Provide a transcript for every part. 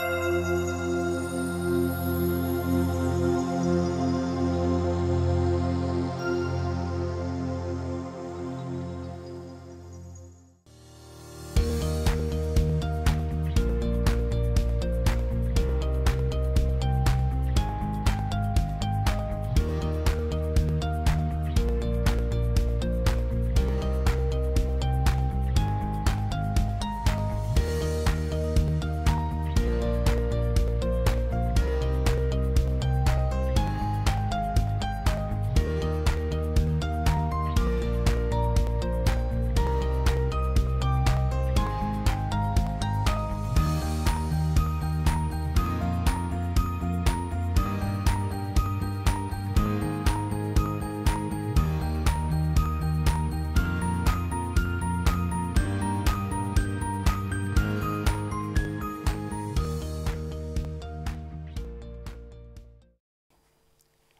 Música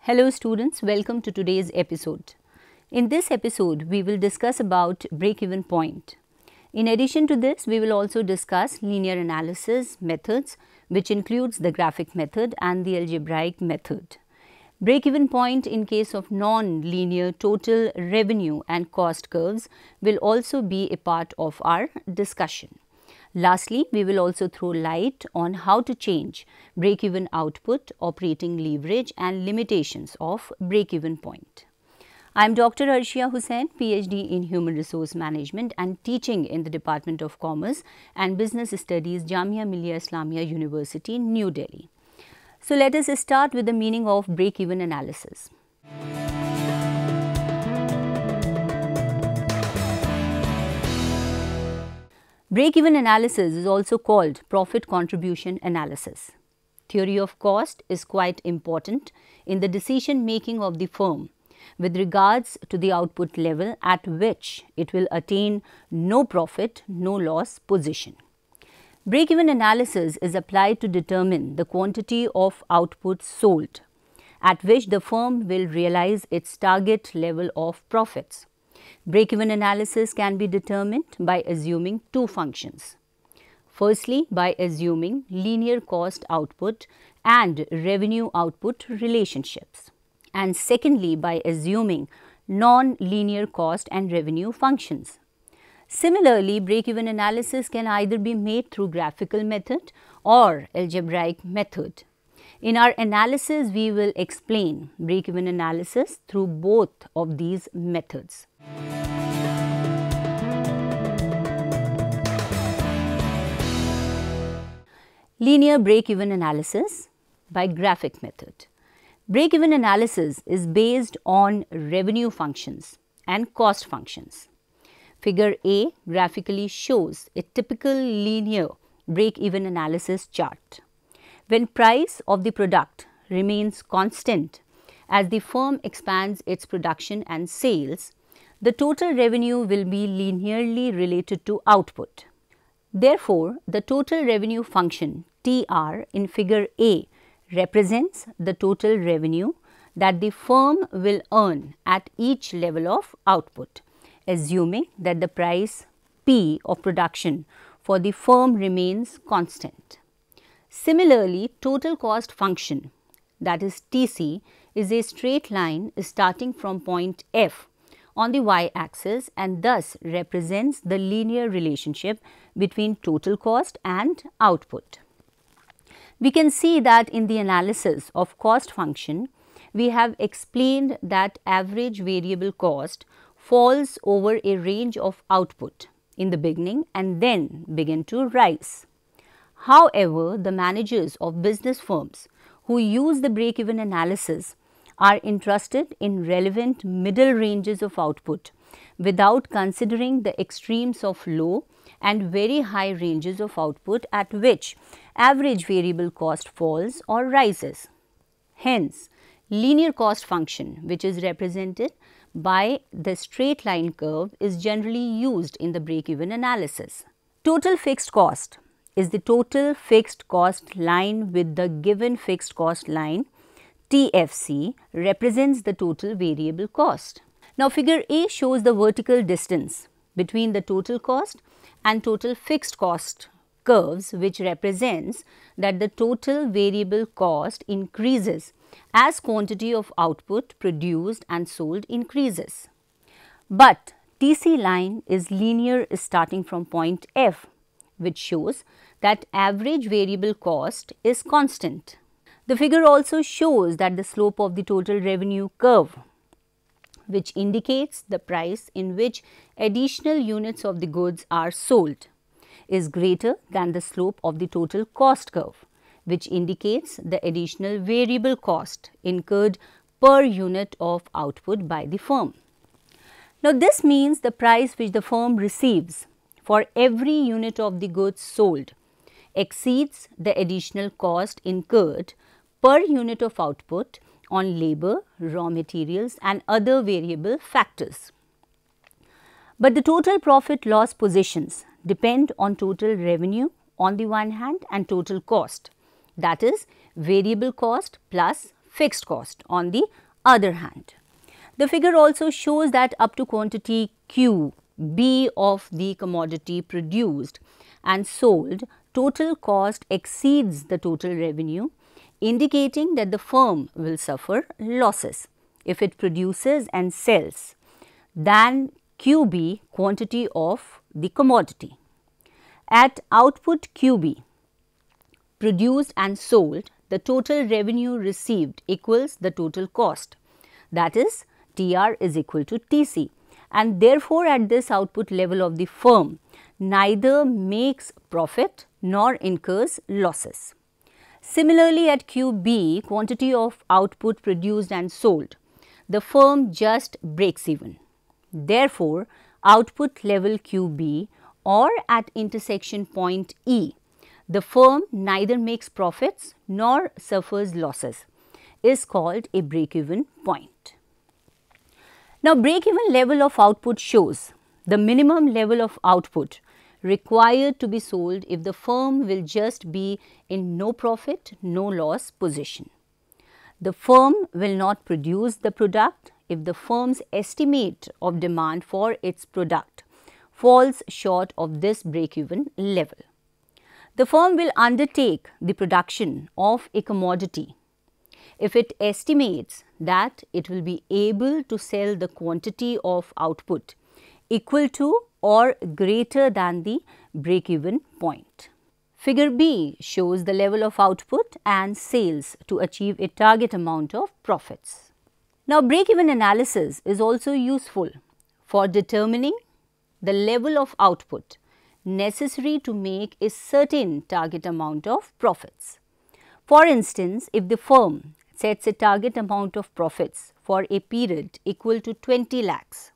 Hello students, welcome to today's episode. In this episode, we will discuss about break-even point. In addition to this, we will also discuss linear analysis methods which includes the graphic method and the algebraic method. Break-even point in case of non-linear total revenue and cost curves will also be a part of our discussion. Lastly, we will also throw light on how to change break-even output, operating leverage and limitations of break-even point. I am Dr. Arshia Hussain, PhD in Human Resource Management and teaching in the Department of Commerce and Business Studies, Jamia Millia Islamia University, New Delhi. So, let us start with the meaning of break-even analysis. Break-even analysis is also called profit contribution analysis. Theory of cost is quite important in the decision making of the firm with regards to the output level at which it will attain no profit, no loss position. Break-even analysis is applied to determine the quantity of output sold at which the firm will realize its target level of profits. Break-even analysis can be determined by assuming two functions. Firstly, by assuming linear cost output and revenue output relationships. And secondly, by assuming non-linear cost and revenue functions. Similarly, break-even analysis can either be made through graphical method or algebraic method. In our analysis, we will explain break-even analysis through both of these methods. Linear break-even analysis by graphic method. Break-even analysis is based on revenue functions and cost functions. Figure A graphically shows a typical linear break-even analysis chart. When price of the product remains constant as the firm expands its production and sales, the total revenue will be linearly related to output. Therefore, the total revenue function TR in figure A represents the total revenue that the firm will earn at each level of output, assuming that the price P of production for the firm remains constant. Similarly, total cost function that is TC is a straight line starting from point F on the y axis and thus represents the linear relationship between total cost and output. We can see that in the analysis of cost function, we have explained that average variable cost falls over a range of output in the beginning and then begin to rise. However, the managers of business firms who use the break-even analysis are interested in relevant middle ranges of output without considering the extremes of low and very high ranges of output at which average variable cost falls or rises. Hence, linear cost function which is represented by the straight line curve is generally used in the break-even analysis. Total fixed cost is the total fixed cost line with the given fixed cost line TFC represents the total variable cost. Now, figure A shows the vertical distance between the total cost and total fixed cost curves which represents that the total variable cost increases as quantity of output produced and sold increases. But TC line is linear starting from point F which shows that average variable cost is constant. The figure also shows that the slope of the total revenue curve which indicates the price in which additional units of the goods are sold is greater than the slope of the total cost curve which indicates the additional variable cost incurred per unit of output by the firm. Now, this means the price which the firm receives for every unit of the goods sold exceeds the additional cost incurred per unit of output on labor, raw materials and other variable factors. But the total profit loss positions depend on total revenue on the one hand and total cost that is variable cost plus fixed cost on the other hand. The figure also shows that up to quantity Q B of the commodity produced and sold total cost exceeds the total revenue, indicating that the firm will suffer losses if it produces and sells than QB quantity of the commodity. At output QB produced and sold, the total revenue received equals the total cost that is TR is equal to TC and therefore at this output level of the firm neither makes profit nor incurs losses. Similarly, at QB, quantity of output produced and sold, the firm just breaks even. Therefore, output level QB or at intersection point E, the firm neither makes profits nor suffers losses is called a break-even point. Now, break-even level of output shows the minimum level of output required to be sold if the firm will just be in no profit, no loss position. The firm will not produce the product if the firm's estimate of demand for its product falls short of this break-even level. The firm will undertake the production of a commodity if it estimates that it will be able to sell the quantity of output equal to or greater than the break-even point. Figure B shows the level of output and sales to achieve a target amount of profits. Now, break-even analysis is also useful for determining the level of output necessary to make a certain target amount of profits. For instance, if the firm sets a target amount of profits for a period equal to 20 lakhs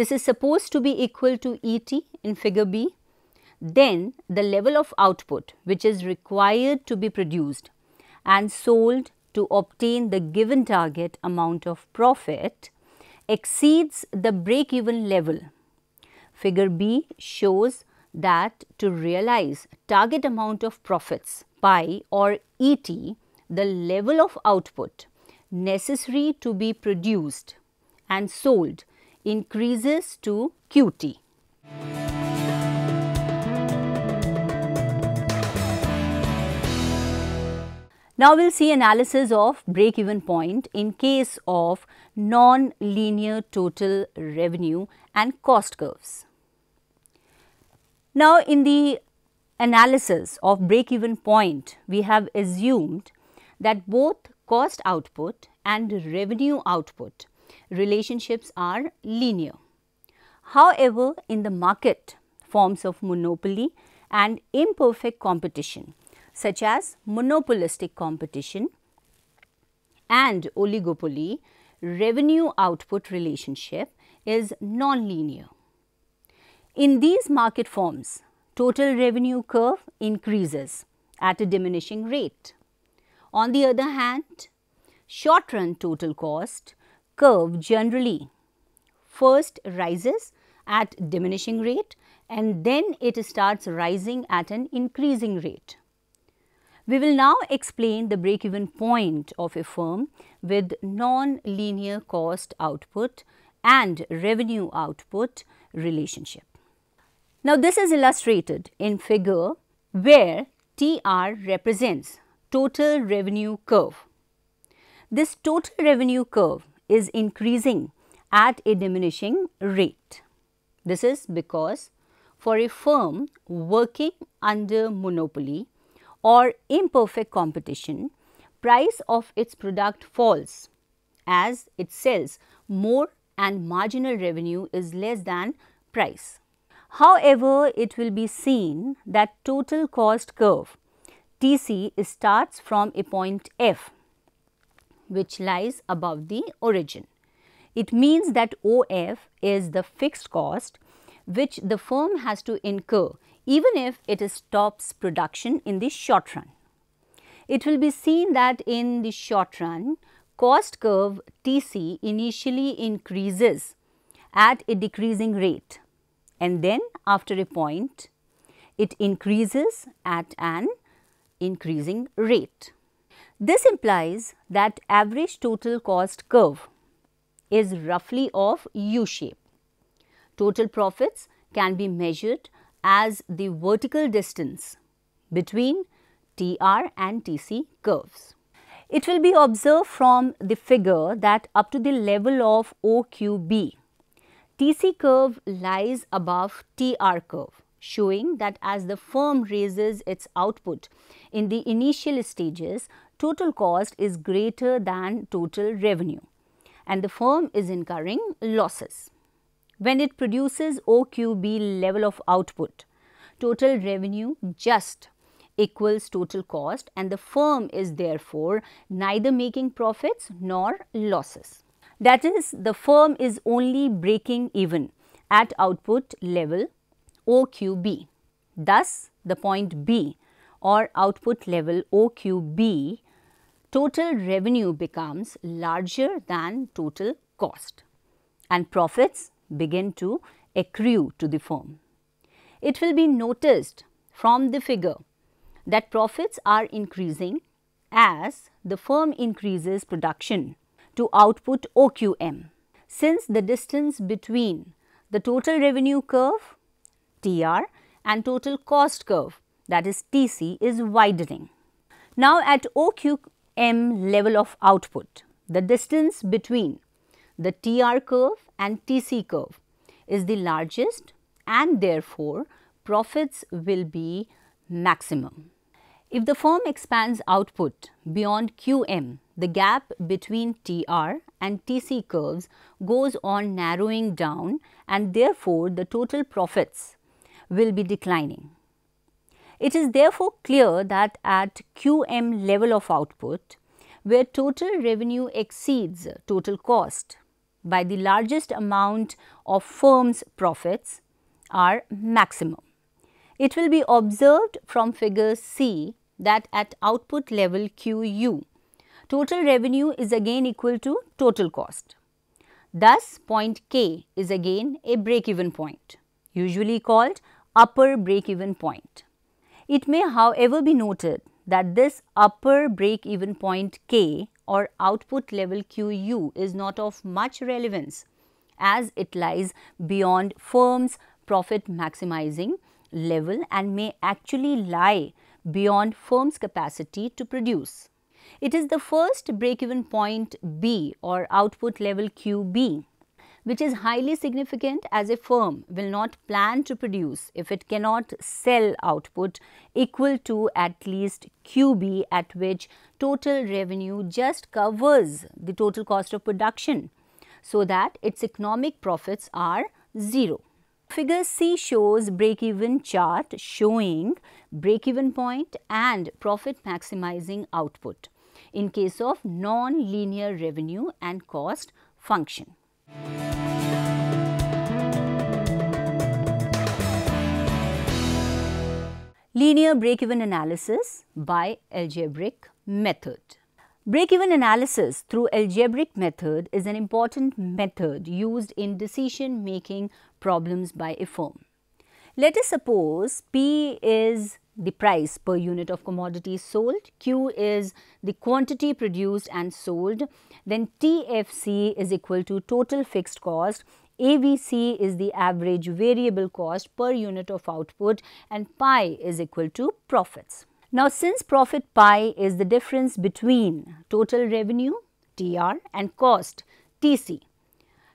this is supposed to be equal to ET in figure B. Then the level of output which is required to be produced and sold to obtain the given target amount of profit exceeds the break even level. Figure B shows that to realize target amount of profits pi or ET, the level of output necessary to be produced and sold increases to QT. Now we'll see analysis of break-even point in case of non-linear total revenue and cost curves. Now in the analysis of break-even point, we have assumed that both cost output and revenue output relationships are linear. However, in the market, forms of monopoly and imperfect competition such as monopolistic competition and oligopoly revenue output relationship is nonlinear. In these market forms, total revenue curve increases at a diminishing rate. On the other hand, short run total cost curve generally first rises at diminishing rate and then it starts rising at an increasing rate. We will now explain the break-even point of a firm with non-linear cost output and revenue output relationship. Now, this is illustrated in figure where TR represents total revenue curve. This total revenue curve is increasing at a diminishing rate. This is because for a firm working under monopoly or imperfect competition, price of its product falls as it sells more and marginal revenue is less than price. However, it will be seen that total cost curve TC starts from a point F which lies above the origin. It means that OF is the fixed cost which the firm has to incur even if it stops production in the short run. It will be seen that in the short run, cost curve TC initially increases at a decreasing rate and then after a point, it increases at an increasing rate. This implies that average total cost curve is roughly of U shape. Total profits can be measured as the vertical distance between TR and TC curves. It will be observed from the figure that up to the level of OQB, TC curve lies above TR curve showing that as the firm raises its output in the initial stages, total cost is greater than total revenue and the firm is incurring losses. When it produces OQB level of output, total revenue just equals total cost and the firm is therefore neither making profits nor losses. That is, the firm is only breaking even at output level OQB. Thus, the point B or output level OQB total revenue becomes larger than total cost and profits begin to accrue to the firm. It will be noticed from the figure that profits are increasing as the firm increases production to output OQM. Since the distance between the total revenue curve TR and total cost curve that is TC is widening. Now at OQ m level of output. The distance between the TR curve and TC curve is the largest and therefore, profits will be maximum. If the firm expands output beyond QM, the gap between TR and TC curves goes on narrowing down and therefore, the total profits will be declining. It is therefore clear that at QM level of output, where total revenue exceeds total cost by the largest amount of firm's profits are maximum. It will be observed from figure C that at output level QU, total revenue is again equal to total cost. Thus, point K is again a break-even point, usually called upper break-even point. It may however be noted that this upper break-even point K or output level QU is not of much relevance as it lies beyond firms profit maximizing level and may actually lie beyond firm's capacity to produce. It is the first break-even point B or output level QB which is highly significant as a firm will not plan to produce if it cannot sell output equal to at least QB at which total revenue just covers the total cost of production so that its economic profits are zero. Figure C shows break-even chart showing break-even point and profit maximizing output in case of non-linear revenue and cost function. Linear break-even analysis by algebraic method. Break-even analysis through algebraic method is an important method used in decision-making problems by a firm. Let us suppose P is the price per unit of commodity sold, Q is the quantity produced and sold, then TFC is equal to total fixed cost, AVC is the average variable cost per unit of output and pi is equal to profits. Now, since profit pi is the difference between total revenue TR and cost TC.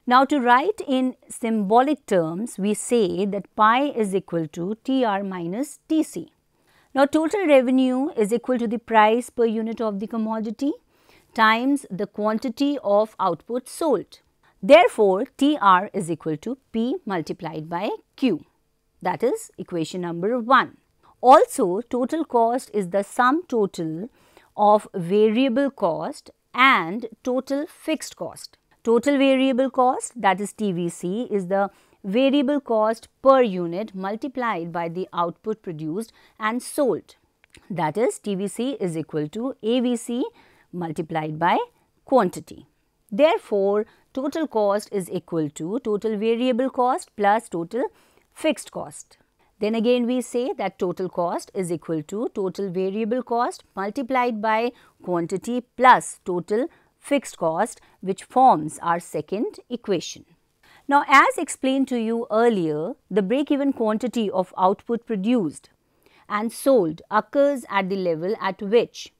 Now, to write in symbolic terms, we say that pi is equal to TR minus TC. Now, total revenue is equal to the price per unit of the commodity times the quantity of output sold. Therefore, TR is equal to P multiplied by Q that is equation number 1. Also, total cost is the sum total of variable cost and total fixed cost. Total variable cost that is TVC is the variable cost per unit multiplied by the output produced and sold. That is TVC is equal to AVC multiplied by quantity. Therefore, total cost is equal to total variable cost plus total fixed cost. Then again we say that total cost is equal to total variable cost multiplied by quantity plus total fixed cost which forms our second equation. Now, as explained to you earlier, the break-even quantity of output produced and sold occurs at the level at which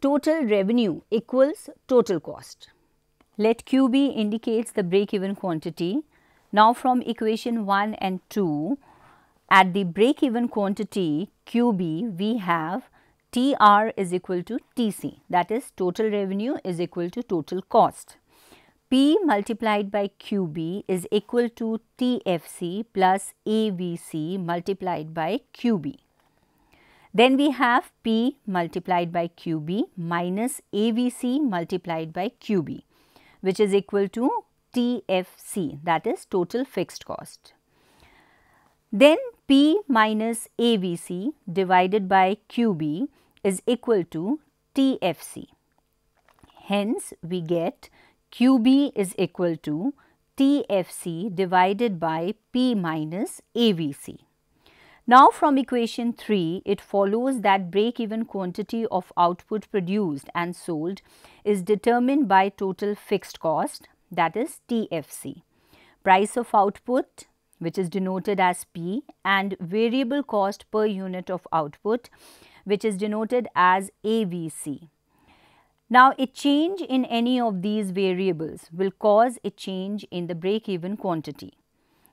total revenue equals total cost. Let QB indicates the break-even quantity. Now, from equation 1 and 2, at the break-even quantity QB, we have TR is equal to TC that is total revenue is equal to total cost. P multiplied by QB is equal to TFC plus AVC multiplied by QB. Then we have P multiplied by QB minus AVC multiplied by QB which is equal to TFC that is total fixed cost. Then P minus AVC divided by QB is equal to TFC. Hence we get QB is equal to TFC divided by P minus AVC. Now from equation 3, it follows that break-even quantity of output produced and sold is determined by total fixed cost that is TFC, price of output which is denoted as P and variable cost per unit of output which is denoted as AVC. Now, a change in any of these variables will cause a change in the break-even quantity.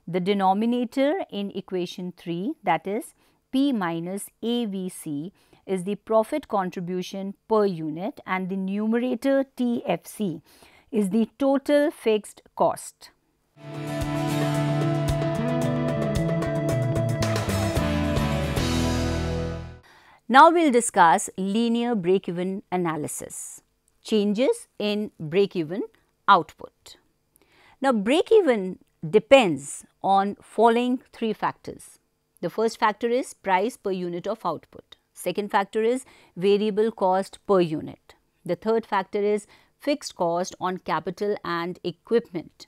The denominator in equation 3 that is P minus AVC is the profit contribution per unit and the numerator TFC is the total fixed cost. Now we will discuss linear break-even analysis changes in break-even output. Now, break-even depends on following three factors. The first factor is price per unit of output. Second factor is variable cost per unit. The third factor is fixed cost on capital and equipment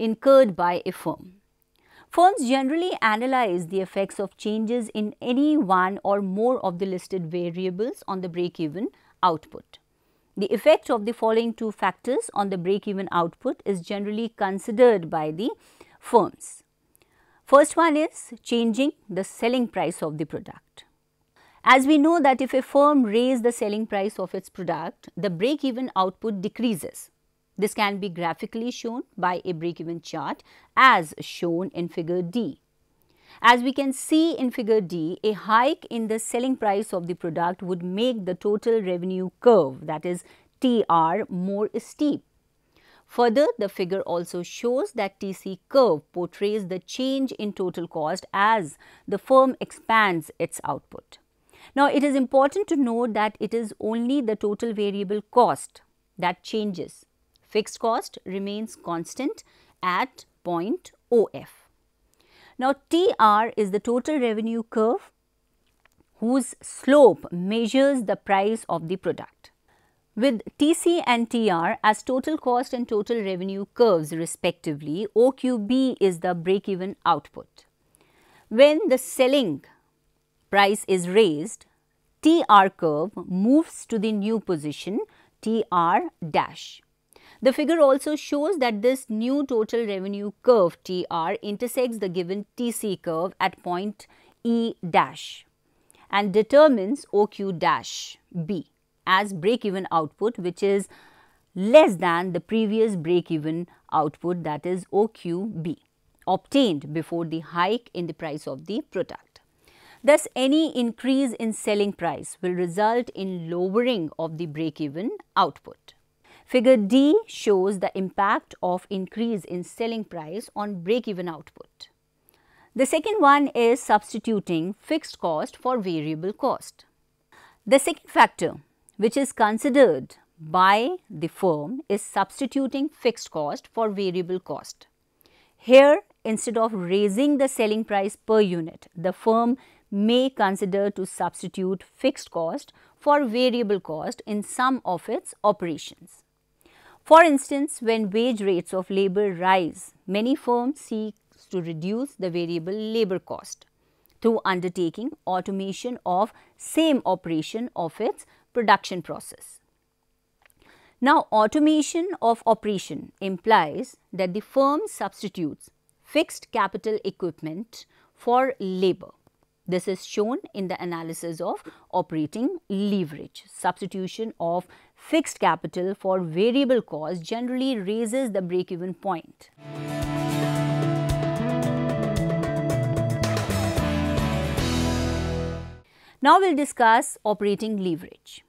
incurred by a firm. Firms generally analyze the effects of changes in any one or more of the listed variables on the break-even output. The effect of the following two factors on the break-even output is generally considered by the firms. First one is changing the selling price of the product. As we know that if a firm raise the selling price of its product, the break-even output decreases. This can be graphically shown by a break-even chart as shown in figure D. As we can see in figure D, a hike in the selling price of the product would make the total revenue curve that is TR more steep. Further, the figure also shows that TC curve portrays the change in total cost as the firm expands its output. Now, it is important to note that it is only the total variable cost that changes. Fixed cost remains constant at point OF. Now, TR is the total revenue curve whose slope measures the price of the product. With TC and TR as total cost and total revenue curves respectively, OQB is the break-even output. When the selling price is raised, TR curve moves to the new position TR dash. The figure also shows that this new total revenue curve TR intersects the given TC curve at point E dash and determines OQ dash B as break-even output which is less than the previous break-even output that is OQB obtained before the hike in the price of the product. Thus, any increase in selling price will result in lowering of the break-even output. Figure D shows the impact of increase in selling price on break-even output. The second one is substituting fixed cost for variable cost. The second factor which is considered by the firm is substituting fixed cost for variable cost. Here instead of raising the selling price per unit, the firm may consider to substitute fixed cost for variable cost in some of its operations. For instance, when wage rates of labor rise, many firms seek to reduce the variable labor cost through undertaking automation of same operation of its production process. Now, automation of operation implies that the firm substitutes fixed capital equipment for labor. This is shown in the analysis of operating leverage, substitution of fixed capital for variable cost generally raises the break-even point. Now we'll discuss operating leverage.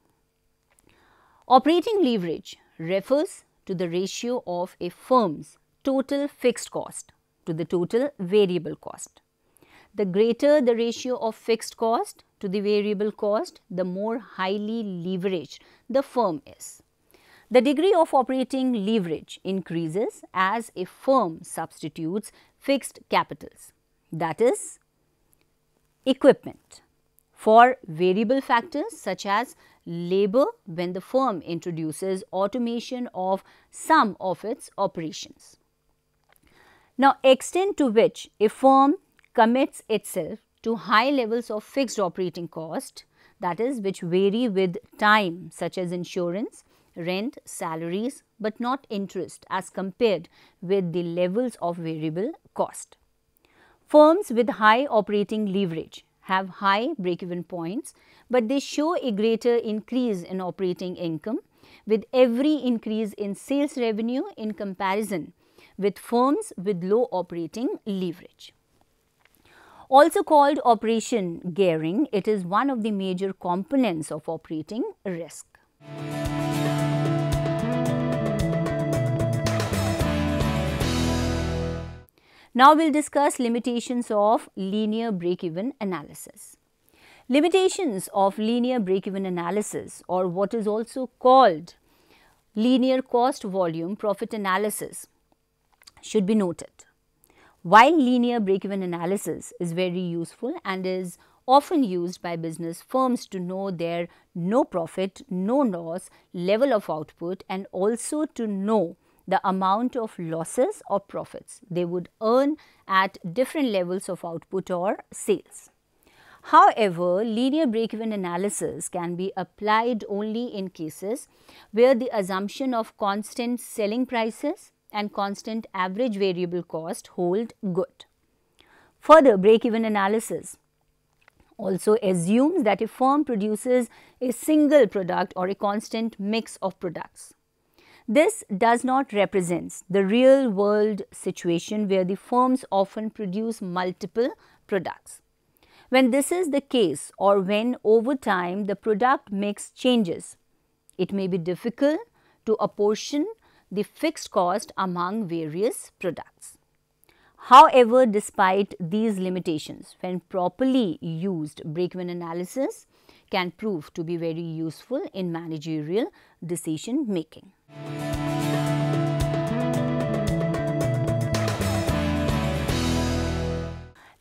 Operating leverage refers to the ratio of a firm's total fixed cost to the total variable cost. The greater the ratio of fixed cost to the variable cost, the more highly leveraged the firm is. The degree of operating leverage increases as a firm substitutes fixed capitals that is equipment for variable factors such as labor when the firm introduces automation of some of its operations. Now, extent to which a firm commits itself to high levels of fixed operating cost that is which vary with time such as insurance, rent, salaries but not interest as compared with the levels of variable cost. Firms with high operating leverage have high break-even points, but they show a greater increase in operating income with every increase in sales revenue in comparison with firms with low operating leverage. Also called operation gearing, it is one of the major components of operating risk. Now we'll discuss limitations of linear break-even analysis. Limitations of linear break-even analysis or what is also called linear cost volume profit analysis should be noted. While linear break-even analysis is very useful and is often used by business firms to know their no profit, no loss, level of output and also to know the amount of losses or profits they would earn at different levels of output or sales. However, linear break-even analysis can be applied only in cases where the assumption of constant selling prices, and constant average variable cost hold good. Further break-even analysis also assumes that a firm produces a single product or a constant mix of products. This does not represents the real world situation where the firms often produce multiple products. When this is the case or when over time the product mix changes, it may be difficult to apportion the fixed cost among various products. However, despite these limitations, when properly used, break-even analysis can prove to be very useful in managerial decision making.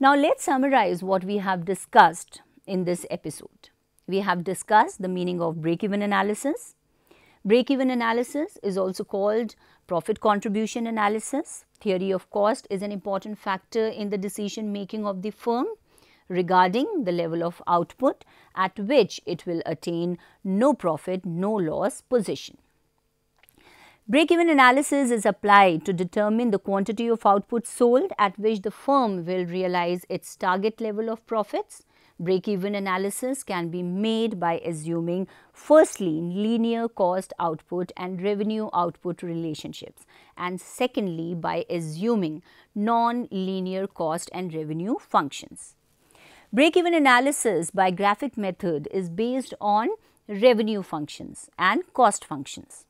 Now, let's summarize what we have discussed in this episode. We have discussed the meaning of break-even analysis, Break-even analysis is also called profit contribution analysis. Theory of cost is an important factor in the decision making of the firm regarding the level of output at which it will attain no profit, no loss position. Break-even analysis is applied to determine the quantity of output sold at which the firm will realize its target level of profits Break-even analysis can be made by assuming firstly linear cost output and revenue output relationships and secondly by assuming non-linear cost and revenue functions. Break-even analysis by graphic method is based on revenue functions and cost functions.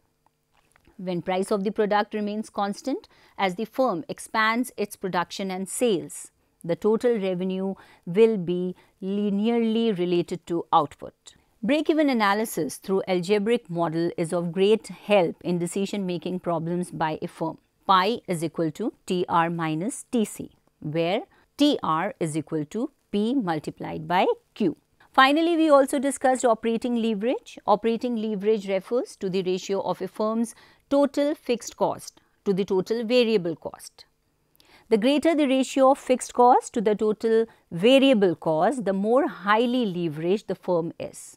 When price of the product remains constant as the firm expands its production and sales, the total revenue will be linearly related to output. Break-even analysis through algebraic model is of great help in decision-making problems by a firm. Pi is equal to TR minus TC, where TR is equal to P multiplied by Q. Finally, we also discussed operating leverage. Operating leverage refers to the ratio of a firm's total fixed cost to the total variable cost. The greater the ratio of fixed cost to the total variable cost, the more highly leveraged the firm is.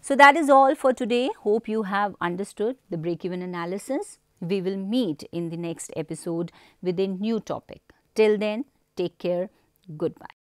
So, that is all for today. Hope you have understood the break-even analysis. We will meet in the next episode with a new topic. Till then, take care. Goodbye.